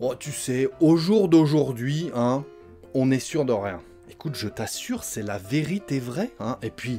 Oh, tu sais, au jour d'aujourd'hui, hein, on est sûr de rien. Écoute, je t'assure, c'est la vérité vraie, hein. Et puis,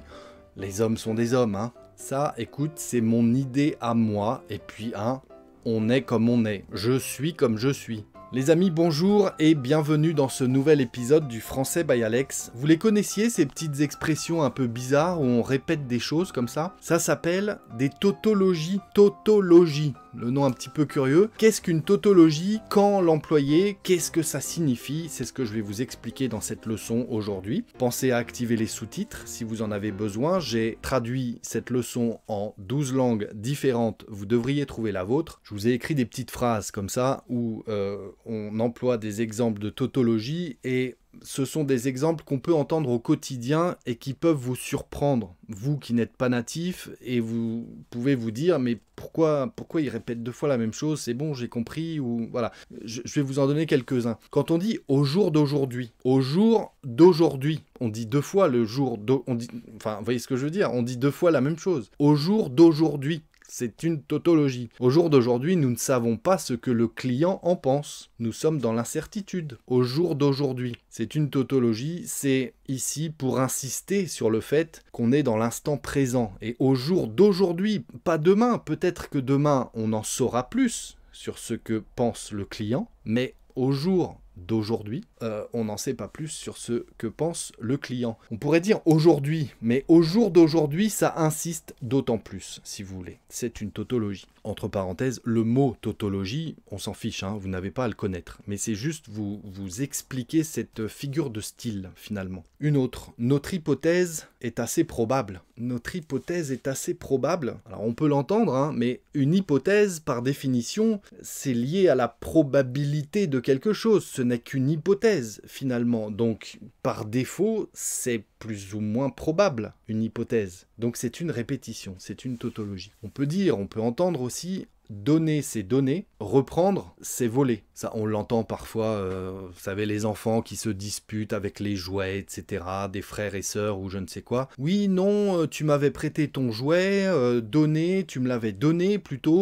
les hommes sont des hommes, hein. Ça, écoute, c'est mon idée à moi. Et puis, hein, on est comme on est. Je suis comme je suis. Les amis, bonjour et bienvenue dans ce nouvel épisode du Français by Alex. Vous les connaissiez, ces petites expressions un peu bizarres où on répète des choses comme ça Ça s'appelle des tautologies. Tautologies le nom un petit peu curieux. Qu'est-ce qu'une tautologie Quand l'employer Qu'est-ce que ça signifie C'est ce que je vais vous expliquer dans cette leçon aujourd'hui. Pensez à activer les sous-titres si vous en avez besoin. J'ai traduit cette leçon en 12 langues différentes. Vous devriez trouver la vôtre. Je vous ai écrit des petites phrases comme ça où euh, on emploie des exemples de tautologie et ce sont des exemples qu'on peut entendre au quotidien et qui peuvent vous surprendre, vous qui n'êtes pas natif, et vous pouvez vous dire mais pourquoi, pourquoi ils répètent deux fois la même chose, c'est bon, j'ai compris, ou voilà. Je, vais vous en donner quelques-uns. Quand on dit au jour d'aujourd'hui, au jour d'aujourd'hui, on dit deux fois le jour d'aujourd'hui, enfin, vous voyez ce que je veux dire, on dit deux fois la même chose. Au jour d'aujourd'hui, c'est une tautologie. Au jour d'aujourd'hui, nous ne savons pas ce que le client en pense. Nous sommes dans l'incertitude. Au jour d'aujourd'hui, c'est une tautologie. C'est ici pour insister sur le fait qu'on est dans l'instant présent. Et au jour d'aujourd'hui, pas demain. Peut-être que demain, on en saura plus sur ce que pense le client. Mais au jour d'aujourd'hui, euh, on n'en sait pas plus sur ce que pense le client. On pourrait dire aujourd'hui, mais au jour d'aujourd'hui, ça insiste d'autant plus, si vous voulez. C'est une tautologie. Entre parenthèses, le mot tautologie, on s'en fiche, hein, vous n'avez pas à le connaître, mais c'est juste vous, vous expliquer cette figure de style, finalement. Une autre, notre hypothèse est assez probable. Notre hypothèse est assez probable. Alors on peut l'entendre, hein, mais une hypothèse, par définition, c'est lié à la probabilité de quelque chose. Ce n'est qu'une hypothèse finalement. Donc par défaut, c'est plus ou moins probable une hypothèse. Donc c'est une répétition, c'est une tautologie. On peut dire, on peut entendre aussi donner c'est donner, reprendre c'est voler. Ça, on l'entend parfois, euh, vous savez, les enfants qui se disputent avec les jouets, etc., des frères et sœurs ou je ne sais quoi. Oui, non, euh, tu m'avais prêté ton jouet, euh, donner, tu me l'avais donné plutôt,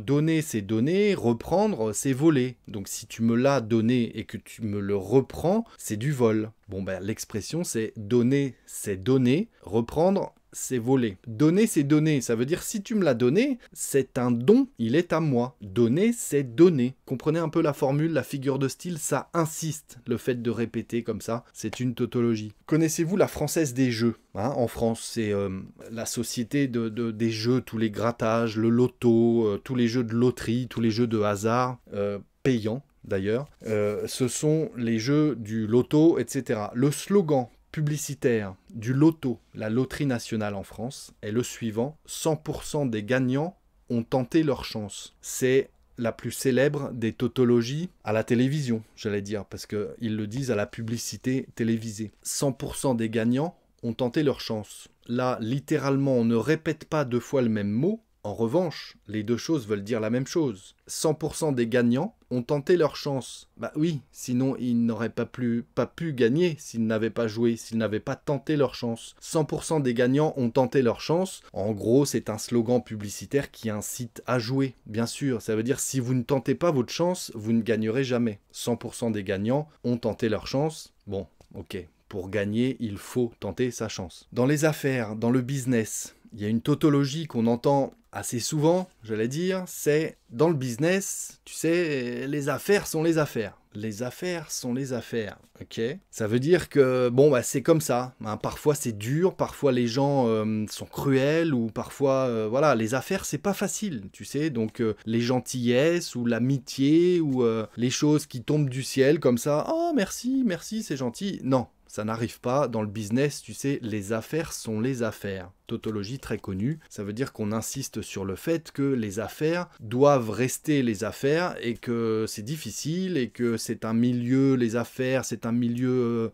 donner c'est donner, reprendre c'est voler. Donc si tu me l'as donné et que tu me le reprends, c'est du vol. Bon ben l'expression c'est donner c'est donner, reprendre c'est voler. Donner, c'est donner. Ça veut dire si tu me l'as donné, c'est un don, il est à moi. Donner, c'est donner. Comprenez un peu la formule, la figure de style, ça insiste. Le fait de répéter comme ça, c'est une tautologie. Connaissez-vous la française des jeux hein? En France, c'est euh, la société des jeux, tous les grattages, le loto, euh, tous les jeux de loterie, tous les jeux de hasard, euh, payants d'ailleurs, ce sont les jeux du loto, etc. Le slogan publicitaire du loto, la loterie nationale en France, est le suivant 100% des gagnants ont tenté leur chance. C'est la plus célèbre des tautologies à la télévision, j'allais dire, parce qu'ils le disent à la publicité télévisée. 100% des gagnants ont tenté leur chance. Là, littéralement, on ne répète pas deux fois le même mot, en revanche, les deux choses veulent dire la même chose. 100% des gagnants ont tenté leur chance. Bah oui, sinon ils n'auraient pas, pas pu gagner s'ils n'avaient pas joué, s'ils n'avaient pas tenté leur chance. 100% des gagnants ont tenté leur chance. En gros, c'est un slogan publicitaire qui incite à jouer, bien sûr. Ça veut dire si vous ne tentez pas votre chance, vous ne gagnerez jamais. 100% des gagnants ont tenté leur chance. Bon, ok, pour gagner, il faut tenter sa chance. Dans les affaires, dans le business, il y a une tautologie qu'on entend assez souvent, j'allais dire, c'est dans le business, tu sais, les affaires sont les affaires. Les affaires sont les affaires, ok Ça veut dire que, bon, bah, c'est comme ça. Hein. parfois c'est dur, parfois les gens euh, sont cruels, ou parfois, euh, voilà, les affaires, c'est pas facile, tu sais. Donc euh, les gentillesses, ou l'amitié, ou les choses qui tombent du ciel comme ça, oh merci, merci, c'est gentil. Non, ça n'arrive pas dans le business, tu sais, les affaires sont les affaires. Tautologie très connue, ça veut dire qu'on insiste sur le fait que les affaires doivent rester les affaires et que c'est difficile et que c'est un milieu, les affaires, c'est un milieu euh,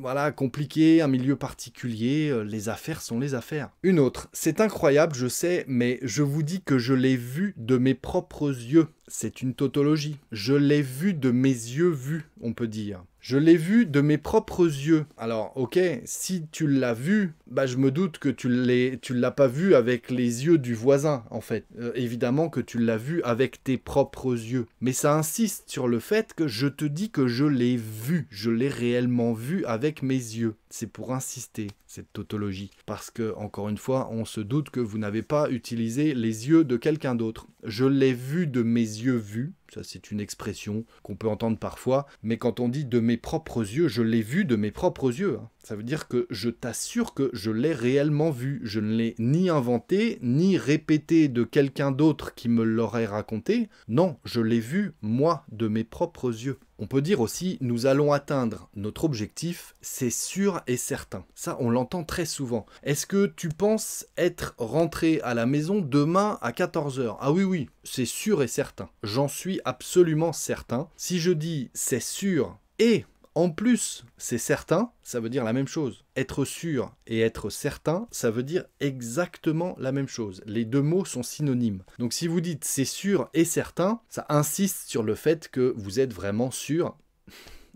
voilà, compliqué, un milieu particulier, euh, les affaires sont les affaires. Une autre, c'est incroyable, je sais, mais je vous dis que je l'ai vu de mes propres yeux c'est une tautologie. Je l'ai vu de mes yeux vus, on peut dire. Je l'ai vu de mes propres yeux. Alors, ok, si tu l'as vu, bah, je me doute que tu ne l'as pas vu avec les yeux du voisin, en fait. Euh, évidemment que tu l'as vu avec tes propres yeux. Mais ça insiste sur le fait que je te dis que je l'ai vu, je l'ai réellement vu avec mes yeux. C'est pour insister, cette tautologie. Parce que, encore une fois, on se doute que vous n'avez pas utilisé les yeux de quelqu'un d'autre. Je l'ai vu de mes yeux vus, ça, c'est une expression qu'on peut entendre parfois. Mais quand on dit de mes propres yeux, je l'ai vu de mes propres yeux. Hein. Ça veut dire que je t'assure que je l'ai réellement vu. Je ne l'ai ni inventé, ni répété de quelqu'un d'autre qui me l'aurait raconté. Non, je l'ai vu, moi, de mes propres yeux. On peut dire aussi nous allons atteindre notre objectif, c'est sûr et certain. Ça, on l'entend très souvent. Est-ce que tu penses être rentré à la maison demain à 14h Ah oui, oui, c'est sûr et certain. J'en suis absolument certain. Si je dis c'est sûr et en plus, c'est certain, ça veut dire la même chose. Être sûr et être certain, ça veut dire exactement la même chose. Les deux mots sont synonymes. Donc si vous dites c'est sûr et certain, ça insiste sur le fait que vous êtes vraiment sûr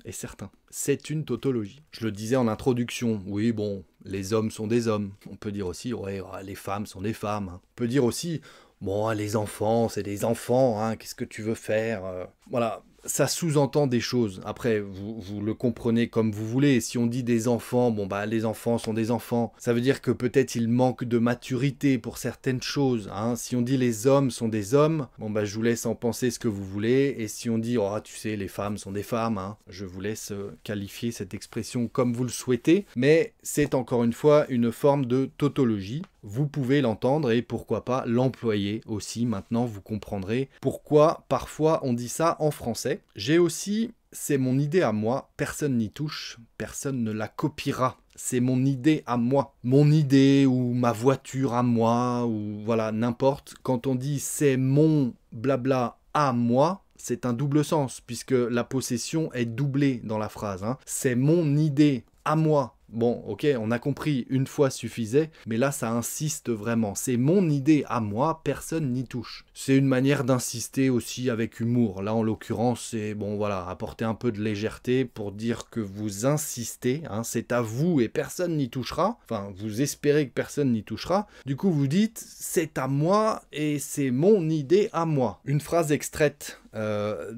et certain. C'est une tautologie. Je le disais en introduction, oui bon, les hommes sont des hommes. On peut dire aussi, ouais, les femmes sont des femmes. Hein. On peut dire aussi, Bon, les enfants, c'est des enfants, hein, qu'est-ce que tu veux faire euh, Voilà, ça sous-entend des choses. Après, vous, le comprenez comme vous voulez. Si on dit des enfants, bon bah les enfants sont des enfants. Ça veut dire que peut-être ils manquent de maturité pour certaines choses. Hein. Si on dit les hommes sont des hommes, bon bah je vous laisse en penser ce que vous voulez. Et si on dit, oh tu sais, les femmes sont des femmes, hein, je vous laisse euh, qualifier cette expression comme vous le souhaitez. Mais c'est encore une fois une forme de tautologie. Vous pouvez l'entendre et pourquoi pas l'employer aussi. Maintenant, vous comprendrez pourquoi parfois on dit ça en français j'ai aussi, c'est mon idée à moi, personne n'y touche, personne ne la copiera. C'est mon idée à moi. Mon idée ou ma voiture à moi ou voilà, n'importe. Quand on dit c'est mon blabla à moi, c'est un double sens puisque la possession est doublée dans la phrase. Hein. C'est mon idée à moi Bon, ok, on a compris, une fois suffisait, mais là ça insiste vraiment. C'est mon idée à moi, personne n'y touche. C'est une manière d'insister aussi avec humour. Là en l'occurrence, c'est bon voilà, apporter un peu de légèreté pour dire que vous insistez, hein, c'est à vous et personne n'y touchera. Enfin, vous espérez que personne n'y touchera. Du coup, vous dites c'est à moi et c'est mon idée à moi. Une phrase extraite euh,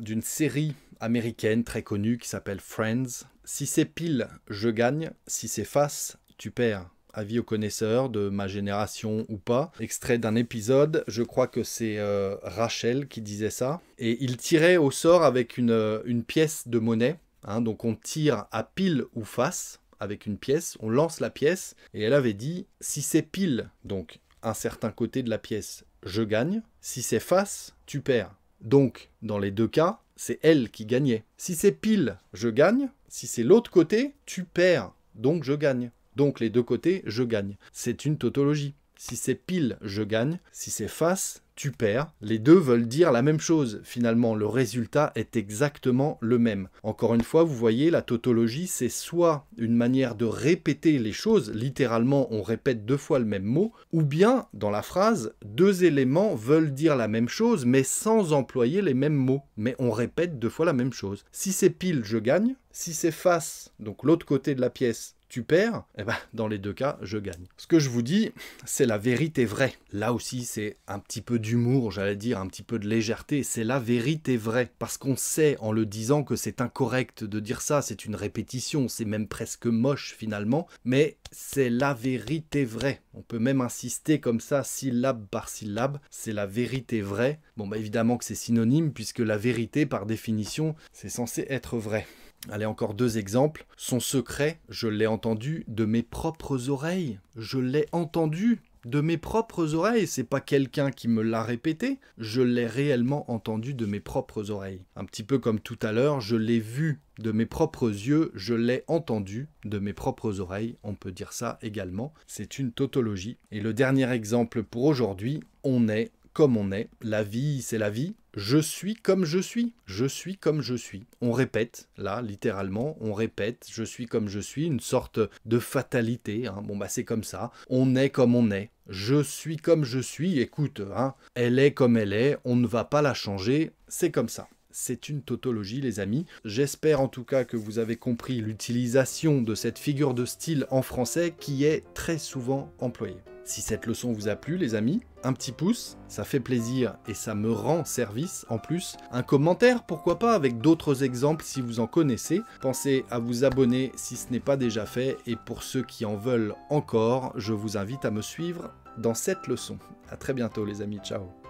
d'une série américaine très connue qui s'appelle Friends si c'est pile, je gagne. Si c'est face, tu perds. Avis aux connaisseurs de ma génération ou pas. Extrait d'un épisode, je crois que c'est euh, Rachel qui disait ça. Et il tirait au sort avec une, euh, pièce de monnaie. Hein. donc on tire à pile ou face avec une pièce, on lance la pièce. Et elle avait dit, si c'est pile, donc un certain côté de la pièce, je gagne. Si c'est face, tu perds. Donc, dans les deux cas, c'est elle qui gagnait. Si c'est pile, je gagne. Si c'est l'autre côté, tu perds, donc je gagne. Donc les deux côtés, je gagne. C'est une tautologie. Si c'est pile, je gagne. Si c'est face, tu perds. Les deux veulent dire la même chose. Finalement, le résultat est exactement le même. Encore une fois, vous voyez, la tautologie, c'est soit une manière de répéter les choses, littéralement on répète deux fois le même mot, ou bien, dans la phrase, deux éléments veulent dire la même chose, mais sans employer les mêmes mots. Mais on répète deux fois la même chose. Si c'est pile, je gagne. Si c'est face, donc l'autre côté de la pièce, Super, eh ben, dans les deux cas, je gagne. Ce que je vous dis, c'est la vérité vraie. Là aussi, c'est un petit peu d'humour, j'allais dire, un petit peu de légèreté. C'est la vérité vraie. Parce qu'on sait, en le disant, que c'est incorrect de dire ça, c'est une répétition, c'est même presque moche finalement, mais c'est la vérité vraie. On peut même insister comme ça, syllabe par syllabe, c'est la vérité vraie. Bon, bah évidemment que c'est synonyme, puisque la vérité, par définition, c'est censé être vrai. Allez, encore deux exemples. Son secret, je l'ai entendu de mes propres oreilles. Je l'ai entendu de mes propres oreilles, c'est pas quelqu'un qui me l'a répété, je l'ai réellement entendu de mes propres oreilles. Un petit peu comme tout à l'heure, je l'ai vu de mes propres yeux, je l'ai entendu de mes propres oreilles, on peut dire ça également, c'est une tautologie. Et le dernier exemple pour aujourd'hui, on est comme on est. La vie, c'est la vie. Je suis comme je suis. Je suis comme je suis. On répète, là, littéralement, on répète, je suis comme je suis, une sorte de fatalité. Hein. Bon, bah, c'est comme ça. On est comme on est. Je suis comme je suis. Écoute, hein, elle est comme elle est. On ne va pas la changer. C'est comme ça c'est une tautologie, les amis. J'espère en tout cas que vous avez compris l'utilisation de cette figure de style en français qui est très souvent employée. Si cette leçon vous a plu, les amis, un petit pouce, ça fait plaisir et ça me rend service en plus. Un commentaire, pourquoi pas, avec d'autres exemples si vous en connaissez. Pensez à vous abonner si ce n'est pas déjà fait et pour ceux qui en veulent encore, je vous invite à me suivre dans cette leçon. A très bientôt les amis, ciao